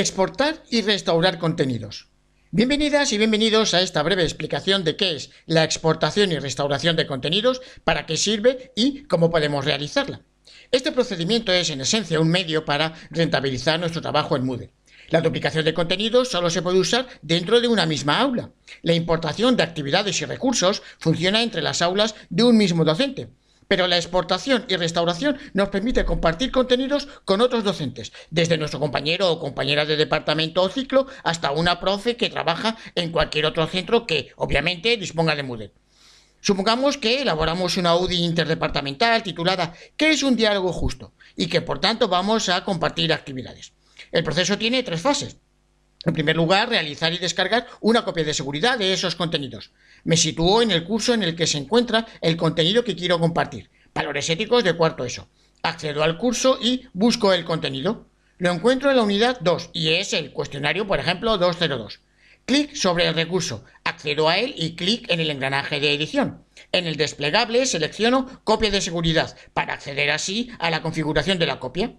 exportar y restaurar contenidos. Bienvenidas y bienvenidos a esta breve explicación de qué es la exportación y restauración de contenidos, para qué sirve y cómo podemos realizarla. Este procedimiento es en esencia un medio para rentabilizar nuestro trabajo en Moodle. La duplicación de contenidos solo se puede usar dentro de una misma aula. La importación de actividades y recursos funciona entre las aulas de un mismo docente pero la exportación y restauración nos permite compartir contenidos con otros docentes, desde nuestro compañero o compañera de departamento o ciclo hasta una profe que trabaja en cualquier otro centro que, obviamente, disponga de Moodle. Supongamos que elaboramos una UDI interdepartamental titulada ¿Qué es un diálogo justo? y que por tanto vamos a compartir actividades. El proceso tiene tres fases. En primer lugar, realizar y descargar una copia de seguridad de esos contenidos. Me sitúo en el curso en el que se encuentra el contenido que quiero compartir. Valores éticos de cuarto ESO. Accedo al curso y busco el contenido. Lo encuentro en la unidad 2 y es el cuestionario, por ejemplo, 202. Clic sobre el recurso, accedo a él y clic en el engranaje de edición. En el desplegable selecciono copia de seguridad para acceder así a la configuración de la copia.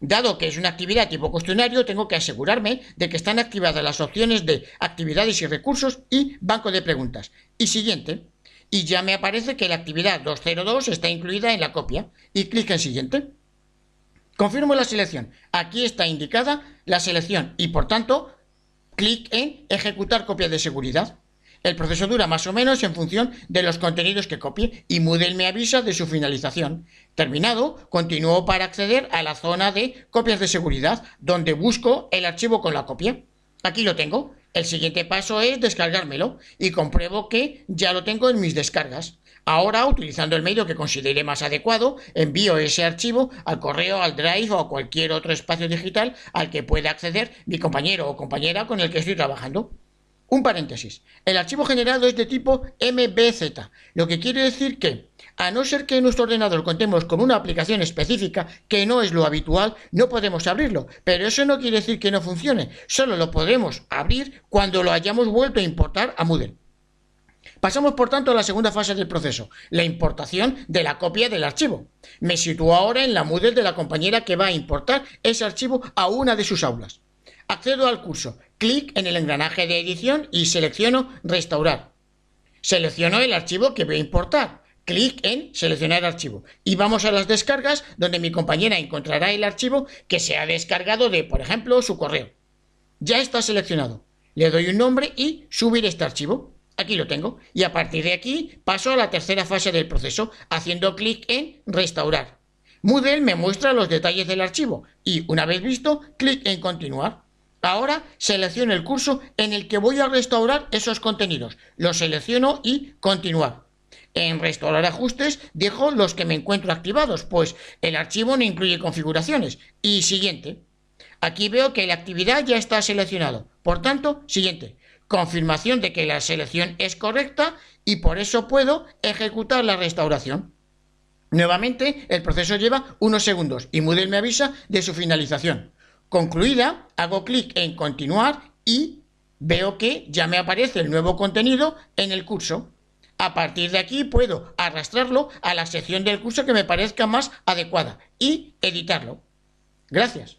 Dado que es una actividad tipo cuestionario, tengo que asegurarme de que están activadas las opciones de actividades y recursos y banco de preguntas. Y siguiente. Y ya me aparece que la actividad 202 está incluida en la copia. Y clic en siguiente. Confirmo la selección. Aquí está indicada la selección y por tanto clic en ejecutar copia de seguridad. El proceso dura más o menos en función de los contenidos que copie y Moodle me avisa de su finalización. Terminado, continúo para acceder a la zona de copias de seguridad, donde busco el archivo con la copia. Aquí lo tengo. El siguiente paso es descargármelo y compruebo que ya lo tengo en mis descargas. Ahora, utilizando el medio que considere más adecuado, envío ese archivo al correo, al drive o a cualquier otro espacio digital al que pueda acceder mi compañero o compañera con el que estoy trabajando. Un paréntesis. El archivo generado es de tipo MBZ, lo que quiere decir que, a no ser que en nuestro ordenador contemos con una aplicación específica, que no es lo habitual, no podemos abrirlo. Pero eso no quiere decir que no funcione, solo lo podemos abrir cuando lo hayamos vuelto a importar a Moodle. Pasamos por tanto a la segunda fase del proceso, la importación de la copia del archivo. Me sitúo ahora en la Moodle de la compañera que va a importar ese archivo a una de sus aulas. Accedo al curso, clic en el engranaje de edición y selecciono Restaurar. Selecciono el archivo que voy a importar, clic en Seleccionar archivo y vamos a las descargas donde mi compañera encontrará el archivo que se ha descargado de, por ejemplo, su correo. Ya está seleccionado. Le doy un nombre y subir este archivo. Aquí lo tengo. Y a partir de aquí paso a la tercera fase del proceso, haciendo clic en Restaurar. Moodle me muestra los detalles del archivo y, una vez visto, clic en Continuar. Ahora selecciono el curso en el que voy a restaurar esos contenidos. Lo selecciono y continuar. En restaurar ajustes dejo los que me encuentro activados, pues el archivo no incluye configuraciones. Y siguiente. Aquí veo que la actividad ya está seleccionada. Por tanto, siguiente. Confirmación de que la selección es correcta y por eso puedo ejecutar la restauración. Nuevamente, el proceso lleva unos segundos y Moodle me avisa de su finalización. Concluida, hago clic en continuar y veo que ya me aparece el nuevo contenido en el curso. A partir de aquí puedo arrastrarlo a la sección del curso que me parezca más adecuada y editarlo. Gracias.